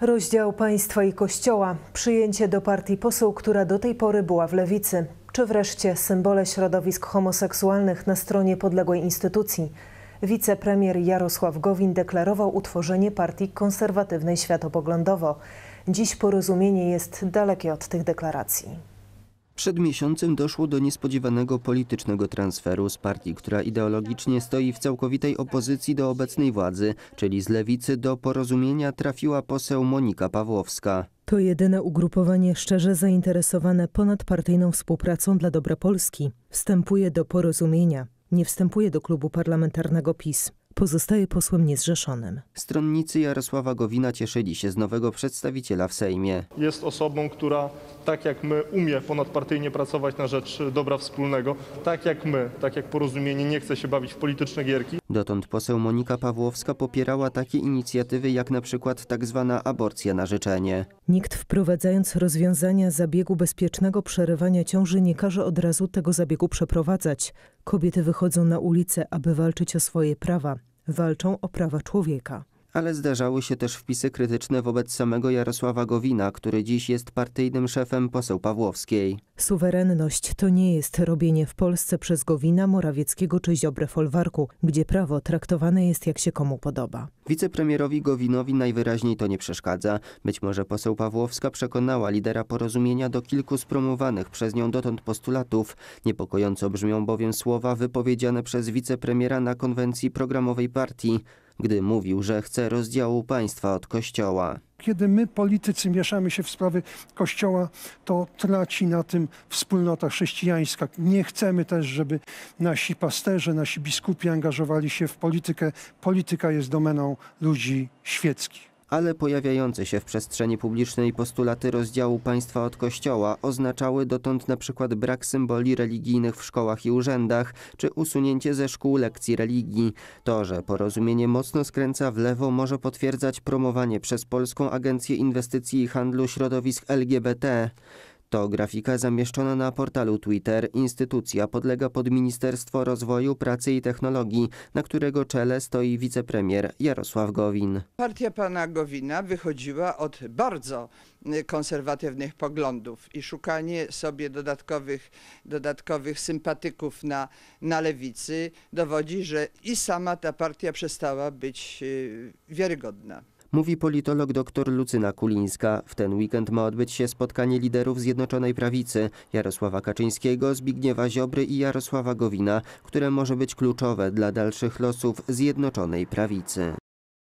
Rozdział państwa i kościoła, przyjęcie do partii poseł, która do tej pory była w lewicy, czy wreszcie symbole środowisk homoseksualnych na stronie podległej instytucji. Wicepremier Jarosław Gowin deklarował utworzenie partii konserwatywnej światopoglądowo. Dziś porozumienie jest dalekie od tych deklaracji. Przed miesiącem doszło do niespodziewanego politycznego transferu z partii, która ideologicznie stoi w całkowitej opozycji do obecnej władzy, czyli z lewicy do porozumienia trafiła poseł Monika Pawłowska. To jedyne ugrupowanie szczerze zainteresowane ponadpartyjną współpracą dla dobra Polski. Wstępuje do porozumienia, nie wstępuje do klubu parlamentarnego PiS pozostaje posłem niezrzeszonym. Stronnicy Jarosława Gowina cieszyli się z nowego przedstawiciela w Sejmie. Jest osobą, która tak jak my umie ponadpartyjnie pracować na rzecz dobra wspólnego, tak jak my, tak jak porozumienie nie chce się bawić w polityczne gierki. Dotąd poseł Monika Pawłowska popierała takie inicjatywy jak na przykład tak zwana aborcja na życzenie. Nikt wprowadzając rozwiązania zabiegu bezpiecznego przerywania ciąży nie każe od razu tego zabiegu przeprowadzać. Kobiety wychodzą na ulicę, aby walczyć o swoje prawa. Walczą o prawa człowieka ale zdarzały się też wpisy krytyczne wobec samego Jarosława Gowina, który dziś jest partyjnym szefem poseł Pawłowskiej. Suwerenność to nie jest robienie w Polsce przez Gowina, Morawieckiego czy Ziobre Folwarku, gdzie prawo traktowane jest jak się komu podoba. Wicepremierowi Gowinowi najwyraźniej to nie przeszkadza. Być może poseł Pawłowska przekonała lidera porozumienia do kilku spromowanych przez nią dotąd postulatów. Niepokojąco brzmią bowiem słowa wypowiedziane przez wicepremiera na konwencji programowej partii gdy mówił, że chce rozdziału państwa od kościoła. Kiedy my, politycy, mieszamy się w sprawy Kościoła, to traci na tym wspólnota chrześcijańska. Nie chcemy też, żeby nasi pasterze, nasi biskupi angażowali się w politykę. Polityka jest domeną ludzi świeckich ale pojawiające się w przestrzeni publicznej postulaty rozdziału państwa od kościoła oznaczały dotąd na przykład brak symboli religijnych w szkołach i urzędach, czy usunięcie ze szkół lekcji religii. To, że porozumienie mocno skręca w lewo, może potwierdzać promowanie przez Polską Agencję Inwestycji i Handlu środowisk LGBT. To grafika zamieszczona na portalu Twitter. Instytucja podlega pod Ministerstwo Rozwoju, Pracy i Technologii, na którego czele stoi wicepremier Jarosław Gowin. Partia pana Gowina wychodziła od bardzo y, konserwatywnych poglądów i szukanie sobie dodatkowych, dodatkowych sympatyków na, na lewicy dowodzi, że i sama ta partia przestała być y, wiarygodna mówi politolog dr Lucyna Kulińska. W ten weekend ma odbyć się spotkanie liderów Zjednoczonej Prawicy Jarosława Kaczyńskiego, Zbigniewa Ziobry i Jarosława Gowina, które może być kluczowe dla dalszych losów Zjednoczonej Prawicy.